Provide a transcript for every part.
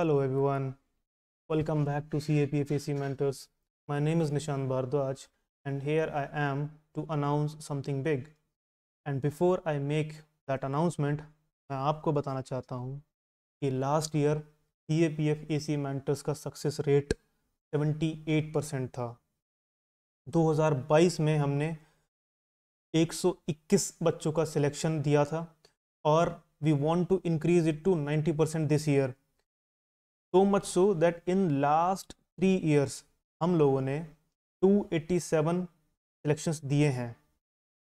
Hello everyone welcome back to C A P F A C mentors my name is Nishan Bhardwaj and here I am to announce something big and before I make that announcement मैं आपको बताना चाहता हूँ कि last year C A P F A C mentors का success rate seventy eight percent था 2022 में हमने 121 बच्चों का सिलेक्शन दिया था और we want to increase it to ninety percent this year so much so that in last three years हम लोगों ने 287 इलेक्शंस दिए हैं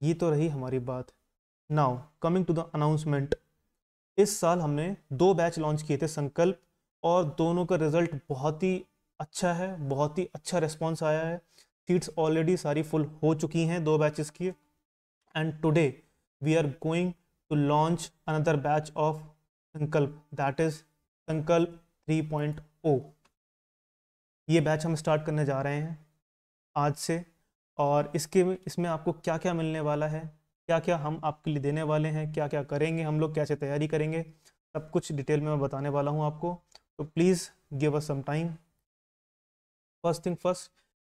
ये तो रही हमारी बात now coming to the announcement इस साल हमने दो बैच लॉन्च किए थे संकल्प और दोनों का रिजल्ट बहुत ही अच्छा है बहुत ही अच्छा रिस्पॉन्स आया है सीट्स ऑलरेडी सारी फुल हो चुकी हैं दो बैचेस की and today we are going to launch another batch of Sankalp that is Sankalp 3.0 ये बैच हम स्टार्ट करने जा रहे हैं आज से और इसके इसमें आपको क्या क्या मिलने वाला है क्या क्या हम आपके लिए देने वाले हैं क्या क्या करेंगे हम लोग कैसे तैयारी करेंगे सब कुछ डिटेल में मैं बताने वाला हूँ आपको तो please give us some time first thing first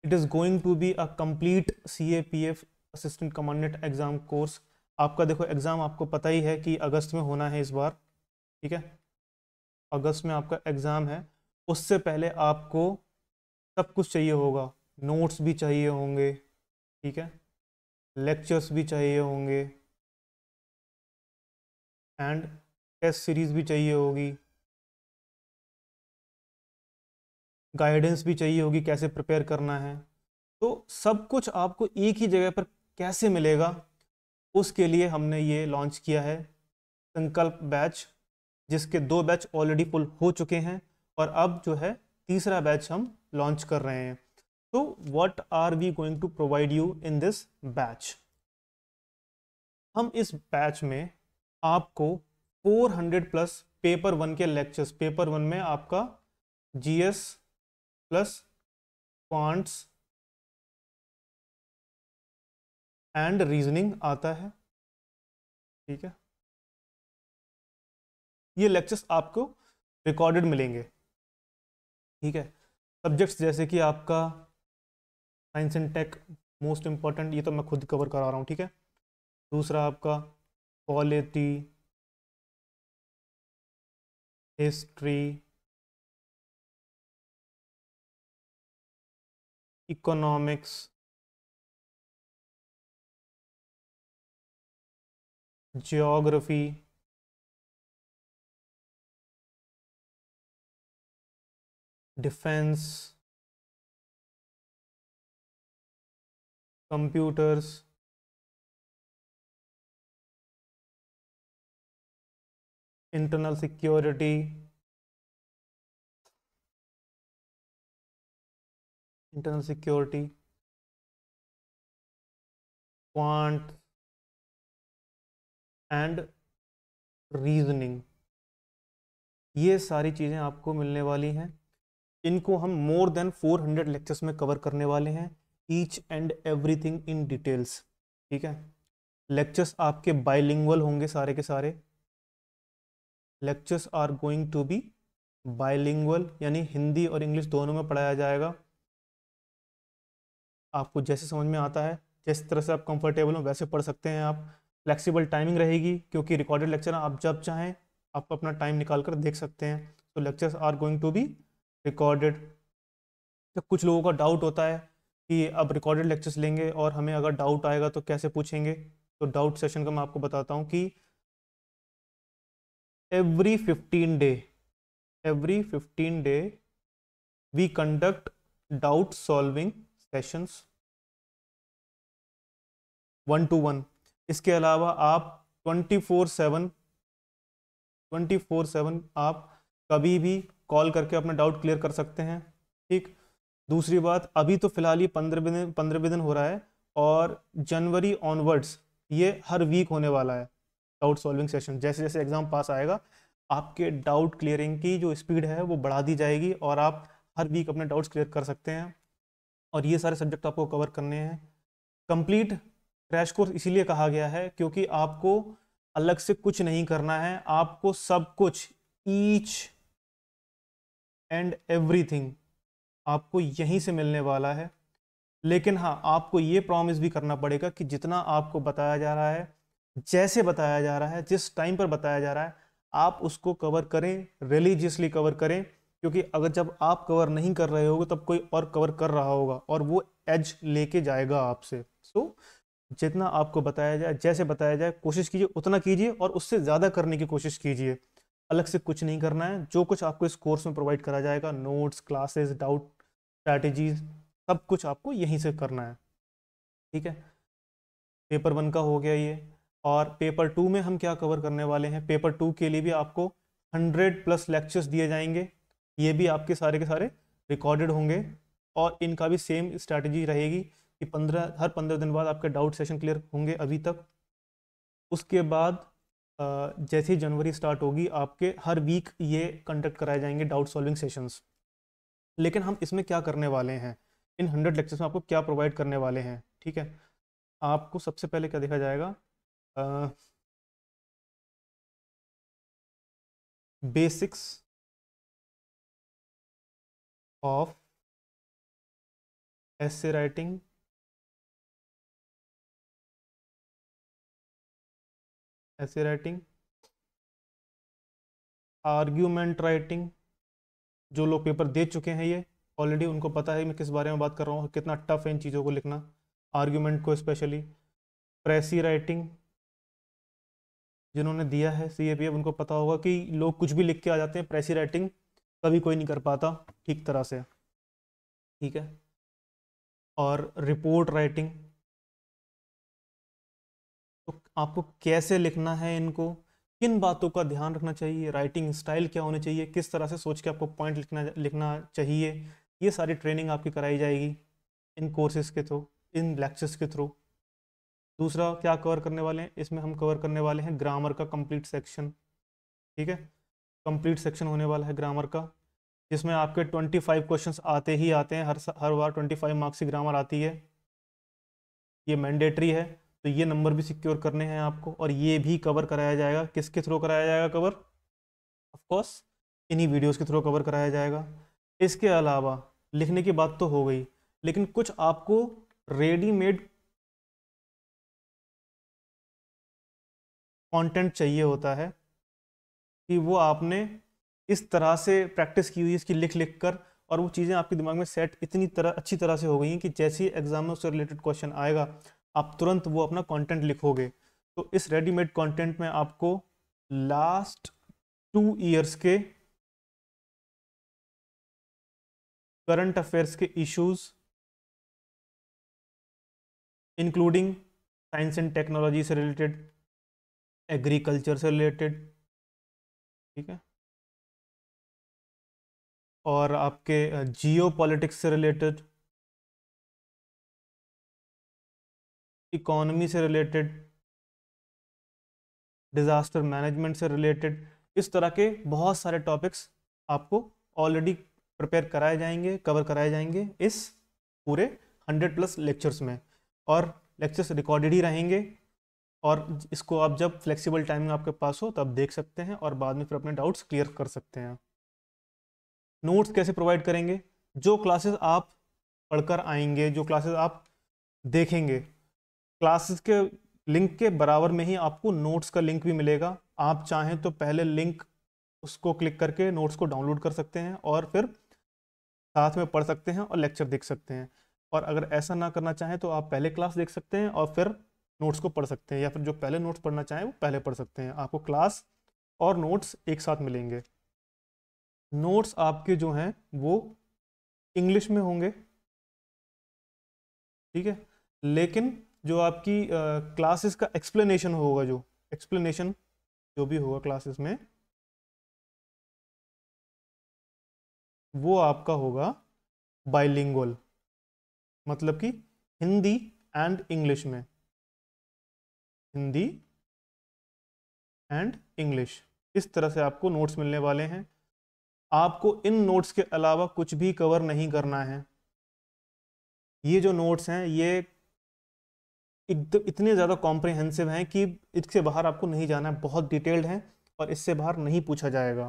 it is going to be a complete C A P F assistant commandant exam course आपका देखो एग्ज़ाम आपको पता ही है कि अगस्त में होना है इस बार ठीक है अगस्त में आपका एग्ज़ाम है उससे पहले आपको सब कुछ चाहिए होगा नोट्स भी चाहिए होंगे ठीक है लेक्चर्स भी चाहिए होंगे एंड टेस्ट सीरीज़ भी चाहिए होगी गाइडेंस भी चाहिए होगी कैसे प्रिपेयर करना है तो सब कुछ आपको एक ही जगह पर कैसे मिलेगा उसके लिए हमने ये लॉन्च किया है संकल्प बैच जिसके दो बैच ऑलरेडी फुल हो चुके हैं और अब जो है तीसरा बैच हम लॉन्च कर रहे हैं तो what are we going to provide you in this batch हम इस बैच में आपको 400 प्लस पेपर वन के लेक्चर्स पेपर वन में आपका GS plus quants and reasoning आता है ठीक है ये लेक्चर्स आपको रिकॉर्डेड मिलेंगे ठीक है सब्जेक्ट्स जैसे कि आपका science and tech most important ये तो मैं खुद कवर करा रहा हूँ ठीक है दूसरा आपका polity history economics geography defense, computers, internal security, internal security, quant, and reasoning ये सारी चीज़ें आपको मिलने वाली हैं इनको हम मोर देन 400 लेक्चर्स में कवर करने वाले हैं each and everything in details ठीक है लेक्चर्स आपके बायलिंगुअल होंगे सारे के सारे lectures are going to be bilingual यानी हिंदी और इंग्लिश दोनों में पढ़ाया जाएगा आपको जैसे समझ में आता है जिस तरह से आप कंफर्टेबल हो वैसे पढ़ सकते हैं आप फ्लेक्सिबल टाइमिंग रहेगी क्योंकि रिकॉर्डेड लेक्चर आप जब चाहें आप अपना टाइम निकाल कर देख सकते हैं तो lectures are going to be recorded तो कुछ लोगों का डाउट होता है कि अब रिकॉर्डेड लेक्चर्स लेंगे और हमें अगर डाउट आएगा तो कैसे पूछेंगे तो डाउट सेशन का मैं आपको बताता हूँ कि every fifteen day every fifteen day we conduct doubt solving sessions one to one इसके अलावा आप twenty four seven twenty four seven आप कभी भी कॉल करके अपना डाउट क्लियर कर सकते हैं ठीक दूसरी बात अभी तो फिलहाल ये पंद्रह दिन पंद्रह दिन हो रहा है और जनवरी ऑनवर्ड्स ये हर वीक होने वाला है डाउट सॉल्विंग सेशन जैसे जैसे एग्ज़ाम पास आएगा आपके डाउट क्लियरिंग की जो स्पीड है वो बढ़ा दी जाएगी और आप हर वीक अपने डाउट्स क्लियर कर सकते हैं और ये सारे सब्जेक्ट आपको कवर करने हैं कंप्लीट क्रैश कोर्स इसीलिए कहा गया है क्योंकि आपको अलग से कुछ नहीं करना है आपको सब कुछ ईच एंड एवरीथिंग आपको यहीं से मिलने वाला है लेकिन हाँ आपको ये प्रॉमिस भी करना पड़ेगा कि जितना आपको बताया जा रहा है जैसे बताया जा रहा है जिस टाइम पर बताया जा रहा है आप उसको कवर करें रिलीजियसली कवर करें क्योंकि अगर जब आप कवर नहीं कर रहे होगे तब कोई और कवर कर रहा होगा और वो एज लेके जाएगा आपसे सो so, जितना आपको बताया जाए जैसे बताया जाए कोशिश कीजिए उतना कीजिए और उससे ज़्यादा करने की कोशिश कीजिए अलग से कुछ नहीं करना है जो कुछ आपको इस कोर्स में प्रोवाइड करा जाएगा नोट्स क्लासेस डाउट स्ट्रैटेजीज सब कुछ आपको यहीं से करना है ठीक है पेपर वन का हो गया ये और पेपर टू में हम क्या कवर करने वाले हैं पेपर टू के लिए भी आपको हंड्रेड प्लस लेक्चर्स दिए जाएंगे ये भी आपके सारे के सारे रिकॉर्डेड होंगे और इनका भी सेम स्ट्रैटेजी रहेगी कि पंद्रह हर पंद्रह दिन बाद आपके डाउट सेशन क्लियर होंगे अभी तक उसके बाद जैसे ही जनवरी स्टार्ट होगी आपके हर वीक ये कंडक्ट कराए जाएंगे डाउट सॉल्विंग सेशंस लेकिन हम इसमें क्या करने वाले हैं इन हंड्रेड लेक्चर्स में आपको क्या प्रोवाइड करने वाले हैं ठीक है आपको सबसे पहले क्या देखा जाएगा basics of essay writing essay writing argument writing जो लोग पेपर दे चुके हैं ये ऑलरेडी उनको पता है मैं किस बारे में बात कर रहा हूँ कितना टफ है इन चीज़ों को लिखना आर्ग्यूमेंट को स्पेशली प्रेसी राइटिंग जिन्होंने दिया है सी ए उनको पता होगा कि लोग कुछ भी लिख के आ जाते हैं प्रेसी राइटिंग कभी कोई नहीं कर पाता ठीक तरह से ठीक है और रिपोर्ट राइटिंग आपको कैसे लिखना है इनको किन बातों का ध्यान रखना चाहिए राइटिंग स्टाइल क्या होना चाहिए किस तरह से सोच के आपको पॉइंट लिखना लिखना चाहिए ये सारी ट्रेनिंग आपकी कराई जाएगी इन कोर्सेज के थ्रू इन लेक्चर्स के थ्रू दूसरा क्या कवर करने वाले हैं इसमें हम कवर करने वाले हैं ग्रामर का कंप्लीट सेक्शन ठीक है कंप्लीट सेक्शन होने वाला है ग्रामर का जिसमें आपके 25 क्वेश्चंस आते ही आते हैं हर हर बार 25 मार्क्स की ग्रामर आती है ये मैंडेटरी है तो ये नंबर भी सिक्योर करने हैं आपको और ये भी कवर कराया जाएगा किसके थ्रू कराया जाएगा कवर ऑफकोर्स इन्हीं वीडियोज़ के थ्रू कवर कराया जाएगा इसके अलावा लिखने की बात तो हो गई लेकिन कुछ आपको रेडीमेड कंटेंट चाहिए होता है कि वो आपने इस तरह से प्रैक्टिस की हुई इसकी लिख लिख कर और वो चीज़ें आपके दिमाग में सेट इतनी तरह अच्छी तरह से हो गई हैं कि जैसे ही एग्जाम में उससे रिलेटेड क्वेश्चन आएगा आप तुरंत वो अपना कंटेंट लिखोगे तो इस रेडीमेड कंटेंट में आपको लास्ट टू ईयर्स के करंट अफेयर्स के issues including science and technology से रिलेटेड एग्रीकल्चर से रिलेटेड ठीक है और आपके जियो uh, पॉलिटिक्स से रिलेटेड इकोनॉमी से रिलेटेड डिज़ास्टर मैनेजमेंट से रिलेटेड इस तरह के बहुत सारे टॉपिक्स आपको ऑलरेडी प्रिपेयर कराए जाएंगे कवर कराए जाएंगे इस पूरे हंड्रेड प्लस लेक्चर्स में और लेक्चर्स रिकॉर्डेड ही रहेंगे और इसको आप जब फ्लेक्सिबल टाइमिंग आपके पास हो तब देख सकते हैं और बाद में फिर अपने डाउट्स क्लियर कर सकते हैं नोट्स कैसे प्रोवाइड करेंगे जो क्लासेस आप पढ़कर आएंगे जो क्लासेस आप देखेंगे क्लासेस के लिंक के बराबर में ही आपको नोट्स का लिंक भी मिलेगा आप चाहें तो पहले लिंक उसको क्लिक करके नोट्स को डाउनलोड कर सकते हैं और फिर साथ में पढ़ सकते हैं और लेक्चर देख सकते हैं और अगर ऐसा ना करना चाहें तो आप पहले क्लास देख सकते हैं और फिर नोट्स को पढ़ सकते हैं या फिर जो पहले नोट्स पढ़ना चाहें वो पहले पढ़ सकते हैं आपको क्लास और नोट्स एक साथ मिलेंगे नोट्स आपके जो हैं वो इंग्लिश में होंगे ठीक है लेकिन जो आपकी क्लासेस का एक्सप्लेनेशन होगा जो एक्सप्लेनेशन जो भी होगा क्लासेस में वो आपका होगा बाइलिंगुअल मतलब कि हिंदी एंड इंग्लिश में हिंदी एंड इंग्लिश इस तरह से आपको नोट्स मिलने वाले हैं आपको इन नोट्स के अलावा कुछ भी कवर नहीं करना है ये जो नोट्स हैं ये एकदम इतने ज़्यादा कॉम्प्रिहेंसिव हैं कि इससे बाहर आपको नहीं जाना है बहुत डिटेल्ड हैं और इससे बाहर नहीं पूछा जाएगा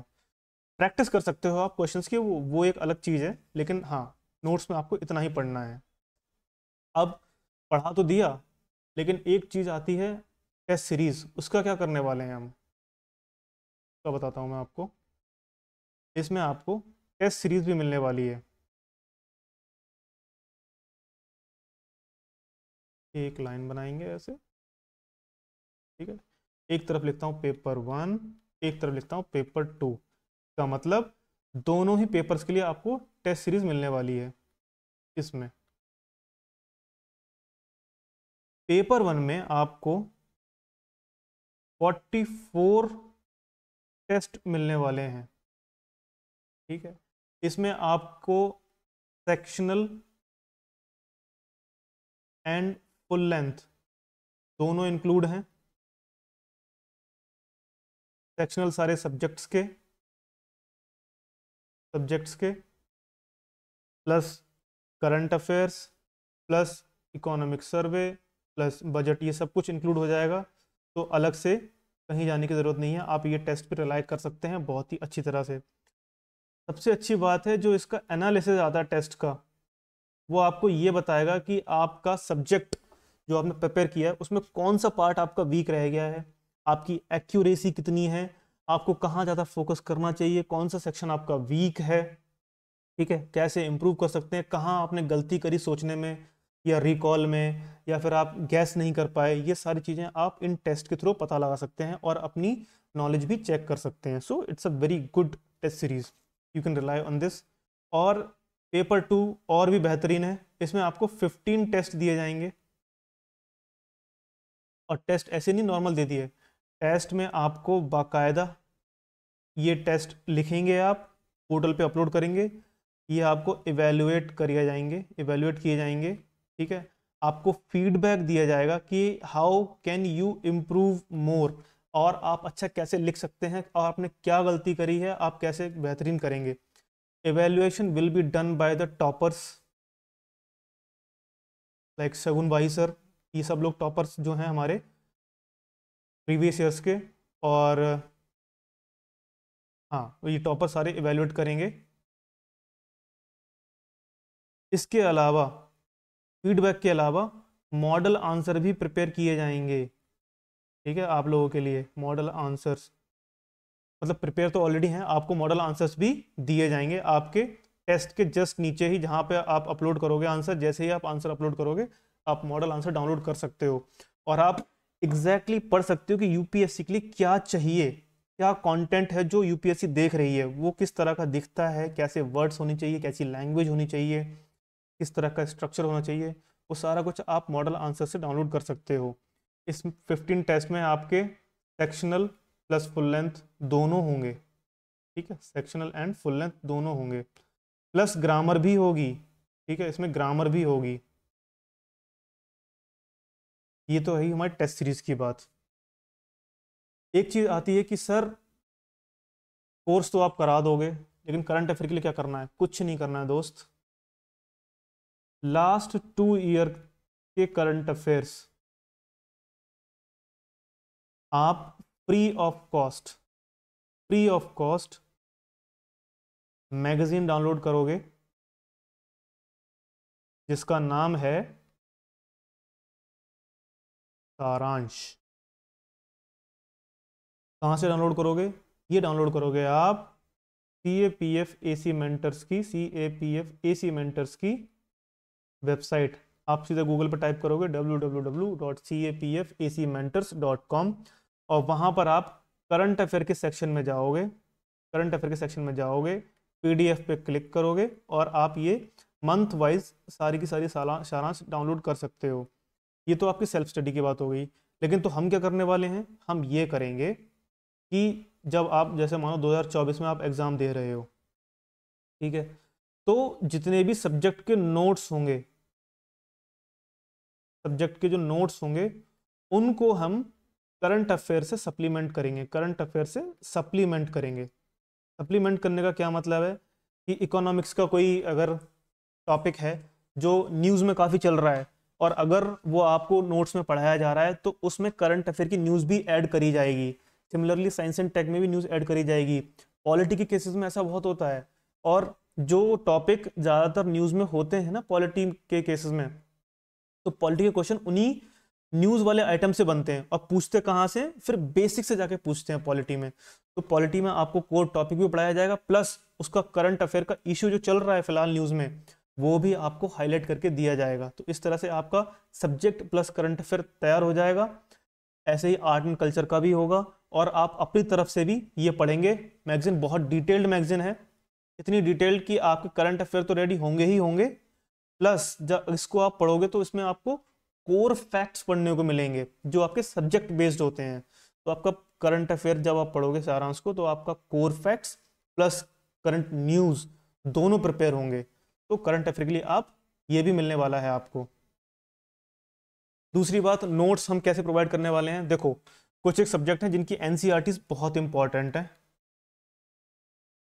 प्रैक्टिस कर सकते हो आप क्वेश्चन की वो वो एक अलग चीज़ है लेकिन हाँ नोट्स में आपको इतना ही पढ़ना है अब पढ़ा तो दिया लेकिन एक चीज़ आती है टेस्ट सीरीज़ उसका क्या करने वाले हैं हम उसका तो बताता हूँ मैं आपको इसमें आपको टेस्ट सीरीज़ भी मिलने वाली है एक लाइन बनाएंगे ऐसे ठीक है एक तरफ लिखता हूँ पेपर वन एक तरफ लिखता हूँ पेपर टू का मतलब दोनों ही पेपर्स के लिए आपको टेस्ट सीरीज मिलने वाली है इसमें पेपर वन में आपको 44 टेस्ट मिलने वाले हैं ठीक है इसमें आपको सेक्शनल एंड फुल लेंथ दोनों इंक्लूड हैं सेक्शनल सारे सब्जेक्ट्स के सब्जेक्ट्स के plus current affairs plus economic survey plus budget ये सब कुछ इंक्लूड हो जाएगा तो अलग से कहीं जाने की ज़रूरत नहीं है आप ये टेस्ट पे रिलाई कर सकते हैं बहुत ही अच्छी तरह से सबसे अच्छी बात है जो इसका एनालिसिस आता है टेस्ट का वो आपको ये बताएगा कि आपका सब्जेक्ट जो आपने प्रिपेयर किया है उसमें कौन सा पार्ट आपका वीक रह गया है आपकी एक्यूरेसी कितनी है आपको कहाँ ज़्यादा फोकस करना चाहिए कौन सा सेक्शन आपका वीक है ठीक है कैसे इम्प्रूव कर सकते हैं कहाँ आपने गलती करी सोचने में या रिकॉल में या फिर आप गैस नहीं कर पाए ये सारी चीज़ें आप इन टेस्ट के थ्रू पता लगा सकते हैं और अपनी नॉलेज भी चेक कर सकते हैं so it's a very good test series you can rely on this और पेपर टू और भी बेहतरीन है इसमें आपको 15 टेस्ट दिए जाएंगे और टेस्ट ऐसे नहीं नॉर्मल दे दिए टेस्ट में आपको बाकायदा ये टेस्ट लिखेंगे आप पोर्टल पे अपलोड करेंगे ये आपको इवेलुएट करिए जाएंगे इवेलुएट किए जाएंगे ठीक है आपको फीडबैक दिया जाएगा कि how can you improve more और आप अच्छा कैसे लिख सकते हैं और आपने क्या गलती करी है आप कैसे बेहतरीन करेंगे evaluation will be done by the toppers like Sagun भाई सर ये सब लोग टॉपर्स जो हैं हमारे प्रीवियस ईयर्स के और हाँ तो ये टॉपर सारे इवेल्युएट करेंगे इसके अलावा फीडबैक के अलावा मॉडल आंसर भी प्रिपेयर किए जाएंगे ठीक है आप लोगों के लिए मॉडल आंसर्स मतलब प्रिपेयर तो ऑलरेडी हैं आपको मॉडल आंसर्स भी दिए जाएंगे आपके टेस्ट के जस्ट नीचे ही जहाँ पे आप अपलोड करोगे आंसर जैसे ही आप आंसर अपलोड करोगे आप मॉडल आंसर डाउनलोड कर सकते हो और आप एग्जैक्टली exactly पढ़ सकते हो कि यूपीएससी के लिए क्या चाहिए क्या कंटेंट है जो यूपीएससी देख रही है वो किस तरह का दिखता है कैसे वर्ड्स होने चाहिए कैसी लैंग्वेज होनी चाहिए किस तरह का स्ट्रक्चर होना चाहिए वो सारा कुछ आप मॉडल आंसर से डाउनलोड कर सकते हो इस 15 टेस्ट में आपके सेक्शनल प्लस फुल लेंथ दोनों होंगे ठीक है सेक्शनल एंड फुल लेंथ दोनों होंगे प्लस ग्रामर भी होगी ठीक है इसमें ग्रामर भी होगी ये तो है ही हमारी टेस्ट सीरीज की बात एक चीज़ आती है कि सर कोर्स तो आप करा दोगे लेकिन करंट अफेयर के लिए क्या करना है कुछ नहीं करना है दोस्त लास्ट टू ईयर के करंट अफेयर्स आप free of cost free of cost magazine download करोगे जिसका नाम है सारांश कहाँ से डाउनलोड करोगे ये डाउनलोड करोगे आप C A P F A C mentors की C A P F A C mentors की वेबसाइट आप सीधे गूगल पर टाइप करोगे W W W dot C A P F A C mentors dot com और वहाँ पर आप करंट अफेयर के सेक्शन में जाओगे करंट अफेयर के सेक्शन में जाओगे पीडीएफ पे क्लिक करोगे और आप ये मंथ वाइज सारी की सारी सारांश डाउनलोड कर सकते हो ये तो आपकी सेल्फ स्टडी की बात हो गई लेकिन तो हम क्या करने वाले हैं हम ये करेंगे कि जब आप जैसे मानो 2024 में आप एग्ज़ाम दे रहे हो ठीक है तो जितने भी सब्जेक्ट के नोट्स होंगे सब्जेक्ट के जो नोट्स होंगे उनको हम करंट अफेयर से सप्लीमेंट करेंगे करंट अफेयर से सप्लीमेंट करेंगे सप्लीमेंट करने का क्या मतलब है कि इकोनॉमिक्स का कोई अगर टॉपिक है जो न्यूज़ में काफ़ी चल रहा है और अगर वो आपको नोट्स में पढ़ाया जा रहा है तो उसमें करंट अफेयर की न्यूज़ भी ऐड करी जाएगी सिमिलरली साइंस एंड टेक में भी न्यूज़ ऐड करी जाएगी पॉलिटी के केसेस में ऐसा बहुत होता है और जो टॉपिक ज़्यादातर न्यूज़ में होते हैं ना पॉलिटी के केसेस में तो पॉलिटी के क्वेश्चन उन्हीं न्यूज़ वाले आइटम से बनते हैं और पूछते कहाँ से फिर बेसिक से जाके पूछते हैं पॉलिटी में तो पॉलिटी में आपको कोर टॉपिक भी पढ़ाया जाएगा प्लस उसका करंट अफेयर का इश्यू जो चल रहा है फिलहाल न्यूज़ में वो भी आपको हाईलाइट करके दिया जाएगा तो इस तरह से आपका सब्जेक्ट प्लस करंट अफेयर तैयार हो जाएगा ऐसे ही आर्ट एंड कल्चर का भी होगा और आप अपनी तरफ से भी ये पढ़ेंगे मैगजीन बहुत डिटेल्ड मैगजीन है इतनी डिटेल्ड कि आपके करंट अफेयर तो रेडी होंगे ही होंगे प्लस जब इसको आप पढ़ोगे तो इसमें आपको कोर फैक्ट्स पढ़ने को मिलेंगे जो आपके सब्जेक्ट बेस्ड होते हैं तो आपका करंट अफेयर जब आप पढ़ोगे सारांश को तो आपका core facts plus current news दोनों प्रिपेयर होंगे तो करंट अफेयर के लिए आप ये भी मिलने वाला है आपको दूसरी बात नोट्स हम कैसे प्रोवाइड करने वाले हैं देखो कुछ एक सब्जेक्ट हैं जिनकी एन e बहुत इंपॉर्टेंट है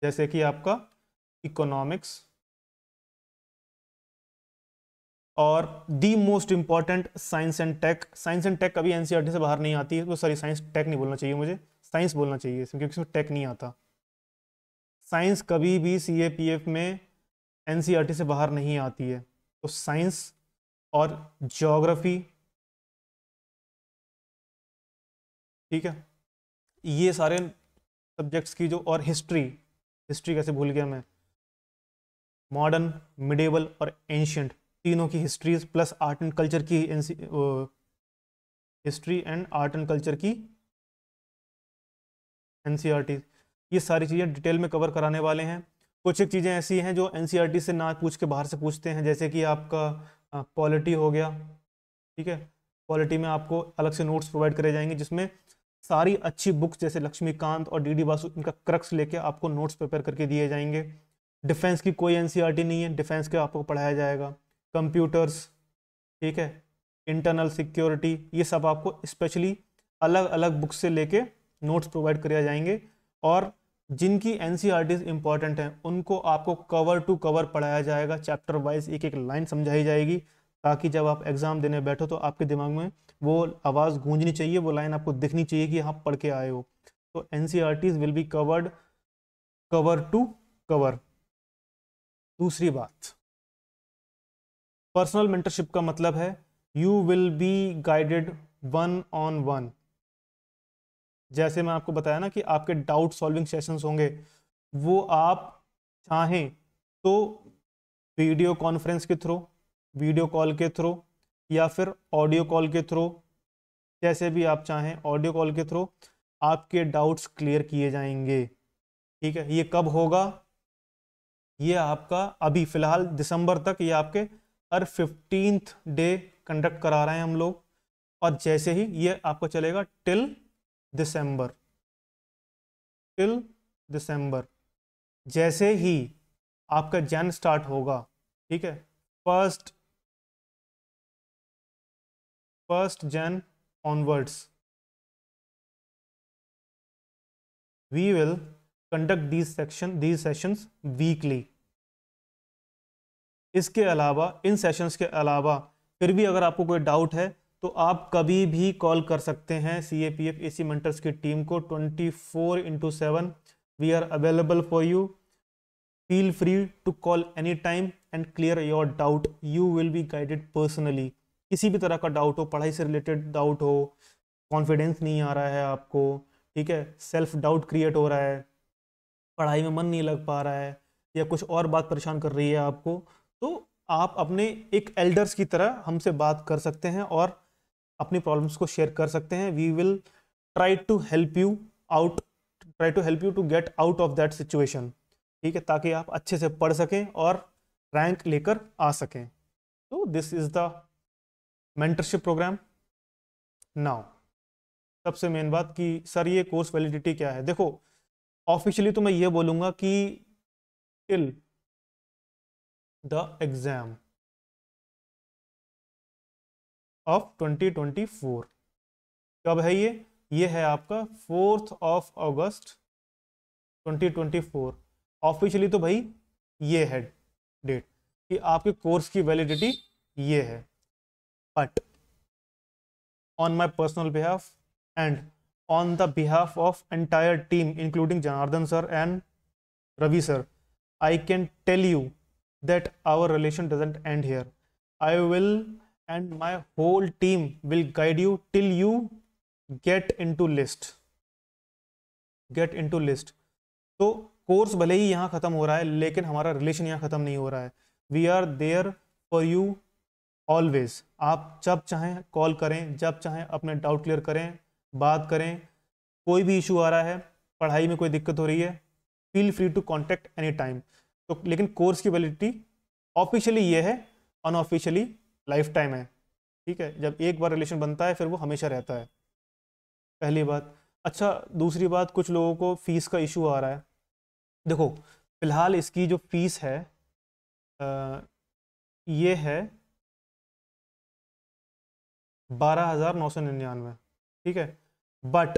जैसे कि आपका इकोनॉमिक्स और the most important science and tech science and tech कभी एन e से बाहर नहीं आती है तो सॉरी साइंस टेक नहीं बोलना चाहिए मुझे साइंस बोलना चाहिए क्योंकि उसमें टेक नहीं आता साइंस कभी भी सी में एन से बाहर नहीं आती है तो साइंस और जोग्राफी ठीक है ये सारे सब्जेक्ट्स की जो और हिस्ट्री हिस्ट्री कैसे भूल गया मैं मॉडर्न मिडेबल और एंशंट तीनों की histories plus art and culture की history and art and culture की एन ये सारी चीज़ें डिटेल में कवर कराने वाले हैं कुछ एक चीज़ें ऐसी हैं जो एन e से ना पूछ के बाहर से पूछते हैं जैसे कि आपका पॉलिटी हो गया ठीक है पॉलिटी में आपको अलग से नोट्स प्रोवाइड करे जाएंगे जिसमें सारी अच्छी बुक्स जैसे लक्ष्मीकांत और डीडी बासु इनका क्रक्स लेके आपको नोट्स प्रिपेयर करके दिए जाएंगे डिफेंस की कोई एनसीईआरटी e नहीं है डिफेंस के आपको पढ़ाया जाएगा कंप्यूटर्स ठीक है इंटरनल सिक्योरिटी ये सब आपको स्पेशली अलग अलग बुक्स से लेके नोट्स प्रोवाइड कराए जाएंगे और जिनकी एन इंपॉर्टेंट e हैं उनको आपको कवर टू कवर पढ़ाया जाएगा चैप्टर वाइज एक एक लाइन समझाई जाएगी ताकि जब आप एग्ज़ाम देने बैठो तो आपके दिमाग में वो आवाज़ गूंजनी चाहिए वो लाइन आपको दिखनी चाहिए कि आप पढ़ के आए हो तो एन will be covered cover to cover दूसरी बात पर्सनल मेंटरशिप का मतलब है you will be guided one on one जैसे मैं आपको बताया ना कि आपके डाउट सॉल्विंग सेशंस होंगे वो आप चाहें तो वीडियो कॉन्फ्रेंस के थ्रू वीडियो कॉल के थ्रू या फिर ऑडियो कॉल के थ्रू जैसे भी आप चाहें ऑडियो कॉल के थ्रू आपके डाउट्स क्लियर किए जाएंगे ठीक है ये कब होगा ये आपका अभी फ़िलहाल दिसंबर तक ये आपके हर फिफ्टींथ डे कंडक्ट करा रहे हैं हम लोग और जैसे ही ये आपका चलेगा टिल दिसंबर टिल दिसंबर जैसे ही आपका जन स्टार्ट होगा ठीक है first first Jan onwards we will conduct these section these sessions weekly इसके अलावा इन सेशंस के अलावा फिर भी अगर आपको कोई डाउट है तो आप कभी भी कॉल कर सकते हैं C A P F A C mentors की टीम को twenty four into seven we are available for you feel free to call any time and clear your doubt you will be guided personally किसी भी तरह का doubt हो पढ़ाई से related doubt हो कॉन्फिडेंस नहीं आ रहा है आपको ठीक है सेल्फ डाउट क्रिएट हो रहा है पढ़ाई में मन नहीं लग पा रहा है या कुछ और बात परेशान कर रही है आपको तो आप अपने एक एल्डर्स की तरह हमसे बात कर सकते हैं और अपनी प्रॉब्लम्स को शेयर कर सकते हैं we will try to help you out try to help you to get out of that situation ठीक है ताकि आप अच्छे से पढ़ सकें और रैंक लेकर आ सकें तो this is the mentorship program now सबसे मेन बात कि सर ये कोर्स वैलिडिटी क्या है देखो ऑफिशियली तो मैं ये बोलूँगा कि टिल द एग्ज़ाम ऑफ 2024 कब है ये ये है आपका फोर्थ ऑफ अगस्त 2024 ऑफिशियली तो भाई ये है डेट कि आपके कोर्स की वैलिडिटी ये है but on my personal behalf and on the behalf of entire team including Janardan sir and Ravi sir I can tell you that our relation doesn't end here. I will and my whole team will guide you till you get into list get into list तो course भले ही यहाँ ख़त्म हो रहा है लेकिन हमारा रिलेशन यहाँ ख़त्म नहीं हो रहा है we are there for you always आप जब चाहें कॉल करें जब चाहें अपने डाउट क्लियर करें बात करें कोई भी इशू आ रहा है पढ़ाई में कोई दिक्कत हो रही है feel free to contact any time तो लेकिन कोर्स की वैलिडिटी ऑफिशियली ये है अनऑफिशियली लाइफ टाइम है ठीक है जब एक बार रिलेशन बनता है फिर वो हमेशा रहता है पहली बात अच्छा दूसरी बात कुछ लोगों को फ़ीस का इशू आ रहा है देखो फ़िलहाल इसकी जो फ़ीस है आ, ये है बारह हज़ार नौ सौ निन्यानवे ठीक है बट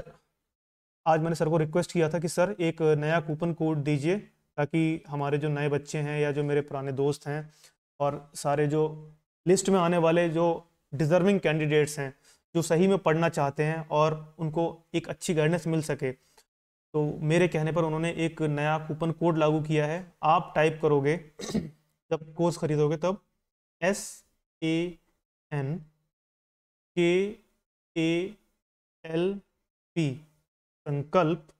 आज मैंने सर को रिक्वेस्ट किया था कि सर एक नया कूपन कोड दीजिए ताकि हमारे जो नए बच्चे हैं या जो मेरे पुराने दोस्त हैं और सारे जो लिस्ट में आने वाले जो डिजर्विंग कैंडिडेट्स हैं जो सही में पढ़ना चाहते हैं और उनको एक अच्छी गाइडेंस मिल सके तो मेरे कहने पर उन्होंने एक नया कूपन कोड लागू किया है आप टाइप करोगे जब कोर्स खरीदोगे तब S A N K A L P Sankalp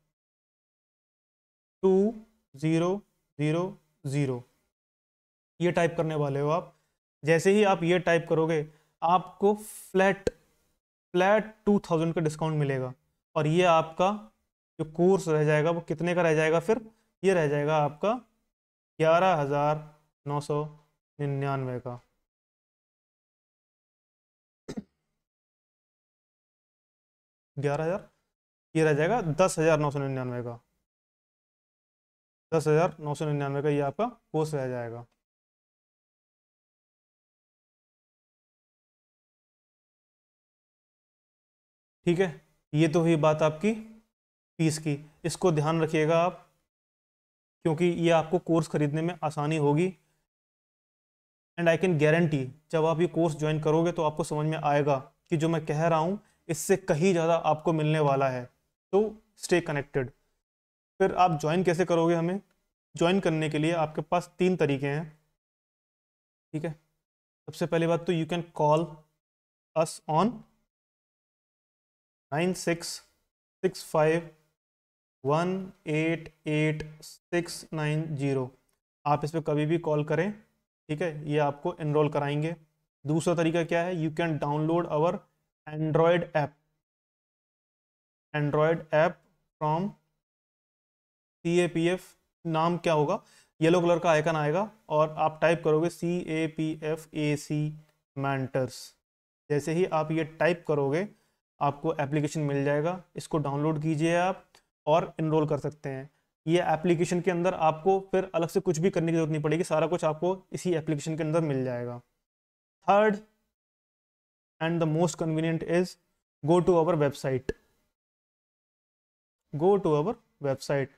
two zero zero zero ये टाइप करने वाले हो आप जैसे ही आप ये टाइप करोगे आपको फ्लैट फ्लैट टू थाउजेंड का डिस्काउंट मिलेगा और ये आपका जो कोर्स रह जाएगा वो कितने का रह जाएगा फिर ये रह जाएगा आपका ग्यारह हज़ार नौ सौ निन्यानवे का ग्यारह हज़ार ये रह जाएगा दस हज़ार नौ सौ निन्यानवे का दस हज़ार नौ सौ निन्यानवे का ये आपका कोर्स रह जाएगा ठीक है ये तो हुई बात आपकी फीस की इसको ध्यान रखिएगा आप क्योंकि ये आपको कोर्स खरीदने में आसानी होगी एंड आई कैन गारंटी जब आप ये कोर्स ज्वाइन करोगे तो आपको समझ में आएगा कि जो मैं कह रहा हूँ इससे कहीं ज़्यादा आपको मिलने वाला है तो स्टे कनेक्टेड फिर आप ज्वाइन कैसे करोगे हमें ज्वाइन करने के लिए आपके पास तीन तरीके हैं ठीक है सबसे पहली बात तो you can call us on nine six six five one eight eight six nine zero आप इस पर कभी भी कॉल करें ठीक है ये आपको इनरोल कराएंगे दूसरा तरीका क्या है you can download our Android app Android app from C A P F नाम क्या होगा येलो कलर का आइकन आएगा और आप टाइप करोगे C A P F A C mentors जैसे ही आप ये टाइप करोगे आपको एप्लीकेशन मिल जाएगा इसको डाउनलोड कीजिए आप और इनरोल कर सकते हैं ये एप्लीकेशन के अंदर आपको फिर अलग से कुछ भी करने की जरूरत नहीं पड़ेगी सारा कुछ आपको इसी एप्लीकेशन के अंदर मिल जाएगा third and the most convenient is go to our website go to our website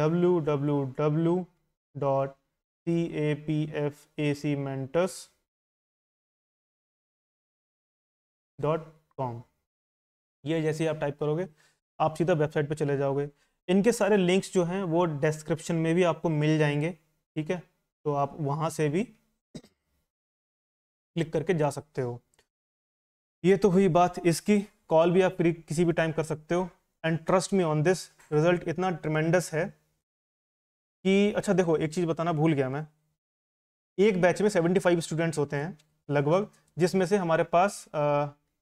W W W dot C A P F A C mentors dot com ये जैसे आप टाइप करोगे आप सीधा वेबसाइट पर चले जाओगे इनके सारे लिंक्स जो हैं वो डिस्क्रिप्शन में भी आपको मिल जाएंगे ठीक है तो आप वहाँ से भी क्लिक करके जा सकते हो ये तो हुई बात इसकी कॉल भी आप किसी भी टाइम कर सकते हो and trust me on this result इतना ट्रिमेंडस है कि अच्छा देखो एक चीज़ बताना भूल गया मैं एक बैच में 75 स्टूडेंट्स होते हैं लगभग जिसमें से हमारे पास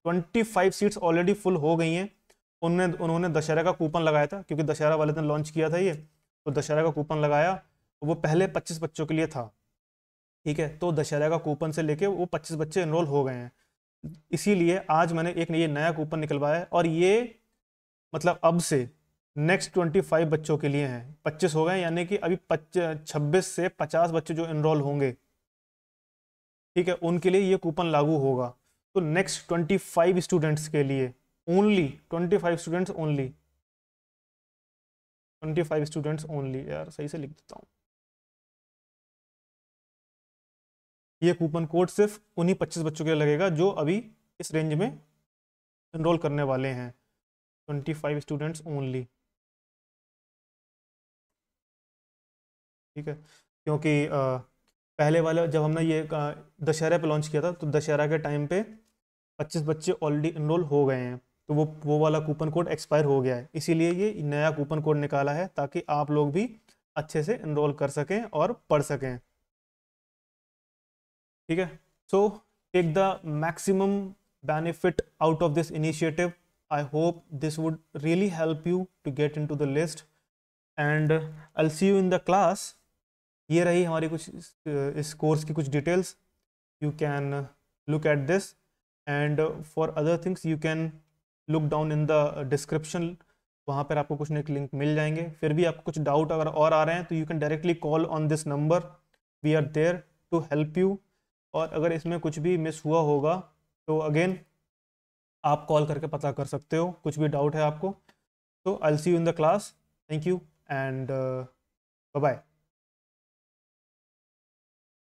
twenty five seats already full हो गई हैं उन्होंने उन्होंने दशहरा का कूपन लगाया था क्योंकि दशहरा वाले दिन लॉन्च किया था ये तो दशहरा का कूपन लगाया वो पहले पच्चीस बच्चों के लिए था ठीक है तो दशहरा का कूपन से लेके वो पच्चीस बच्चे इनरोल हो गए हैं इसीलिए आज मैंने एक ये नया कूपन निकलवाया है और ये मतलब अब से नेक्स्ट ट्वेंटी फाइव बच्चों के लिए हैं पच्चीस हो गए यानी कि अभी छब्बीस से पचास बच्चे जो इनरोल होंगे ठीक है उनके लिए ये कूपन लागू होगा तो नेक्स्ट ट्वेंटी फाइव स्टूडेंट्स के लिए only twenty five students only twenty five students only यार सही से लिख देता हूँ ये कूपन कोड सिर्फ उन्हीं पच्चीस बच्चों के लगेगा जो अभी इस रेंज में इनरोल करने वाले हैं ट्वेंटी फाइव स्टूडेंट्स ओनली ठीक है क्योंकि आ, पहले वाले जब हमने ये दशहरा पे लॉन्च किया था तो दशहरा के टाइम पे पच्चीस बच्चे ऑलरेडी इनरोल हो गए हैं तो वो वो वाला कूपन कोड एक्सपायर हो गया है इसीलिए ये नया कूपन कोड निकाला है ताकि आप लोग भी अच्छे से इनरोल कर सकें और पढ़ सकें ठीक है so take the maximum benefit out of this initiative I hope this would really help you to get in to the list and I see you in the class ये रही हमारी कुछ इस कोर्स की कुछ details you can look at this and for other things you can look down in the description वहाँ पर आपको कुछ ना लिंक मिल जाएंगे फिर भी आपको कुछ डाउट अगर और आ रहे हैं तो you can directly call on this number we are there to help you और अगर इसमें कुछ भी मिस हुआ होगा तो अगेन आप कॉल करके पता कर सकते हो कुछ भी डाउट है आपको तो I see you in the class thank you and bye